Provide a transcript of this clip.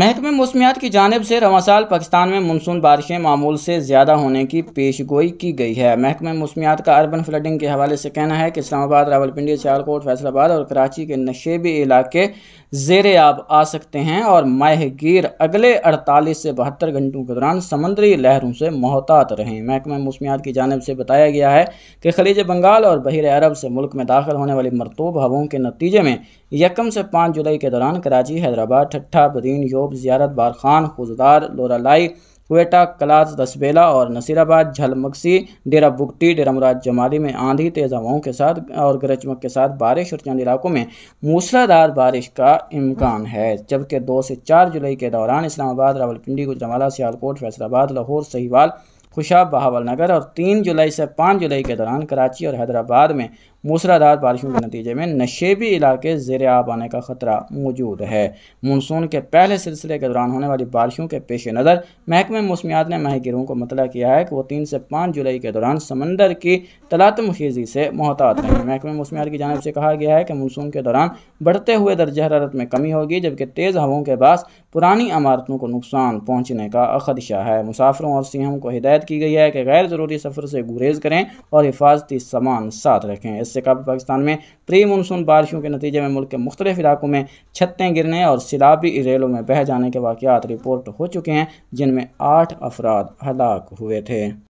महकमे मौसमियात की जानब से साल पाकिस्तान में मानसून बारिशें मामूल से ज़्यादा होने की पेश गोई की गई है महकमे मौसमियात का अर्बन फ्लडिंग के हवाले से कहना है कि इस्लामाबाद रावलपिंडी सियालकोट फैसलाबाद और कराची के नशेबी इलाके जेर आब आ सकते हैं और माहगीर अगले अड़तालीस से बहत्तर घंटों के दौरान समंदरी लहरों से मोहतात रहें महकमे मौसमियात की जानब से बताया गया है कि खलीज बंगाल और बहर अरब से मुल्क में दाखिल होने वाली मरतूब हवाओं के नतीजे में यकम से पाँच जुलाई के दौरान कराची हैदराबाद ठट्ठा बदीन योब जियारत बार खान खुजदार लोरालाई कोटा कलास दसबेला और नसीराबाद झलमक्सी डेरा बुगटी डेरा मुराद जमाली में आंधी तेज़ हवाओं के साथ और गरजमक के साथ बारिश और चंद इलाकों में मूसलाधार बारिश का इम्कान है जबकि दो से चार जुलाई के दौरान इस्लामाबाद रावलपिंडी गुजरावाला सियालकोट फैसलाबाद लाहौर सहीवाल खुशाब बहावल नगर और तीन जुलाई से पाँच जुलाई के दौरान कराची और हैदराबाद में मूसलाधार बारिशों के नतीजे में नशेबी इलाके जेर आब आने का खतरा मौजूद है मानसून के पहले सिलसिले के दौरान होने वाली बारिशों के पेश नज़र महकमे मौसमियात ने माहिगरों को मतला किया है कि वो तीन से पाँच जुलाई के दौरान समंदर की तलातम खेजी से मोहतात रहे महकमे मौसमियात की जानब से कहा गया है कि मानसून के दौरान बढ़ते हुए दर्ज हरारत में कमी होगी जबकि तेज़ हवाओं के बाद पुरानी इमारतों को नुकसान पहुँचने का खदशा है मुसाफरों और सिंहों को हिदायत की गई है कि गैर ज़रूरी सफ़र से गुरेज करें और हिफाजती सामान साथ रखें इस जिससे काबल पाकिस्तान में प्री मानसून बारिशों के नतीजे में मुल्क के मुख्तलिफ इलाकों में छतें गिरने और सिलाबी रेलों में बह जाने के वाक़ात रिपोर्ट हो चुके हैं जिनमें आठ अफराद हलाक हुए थे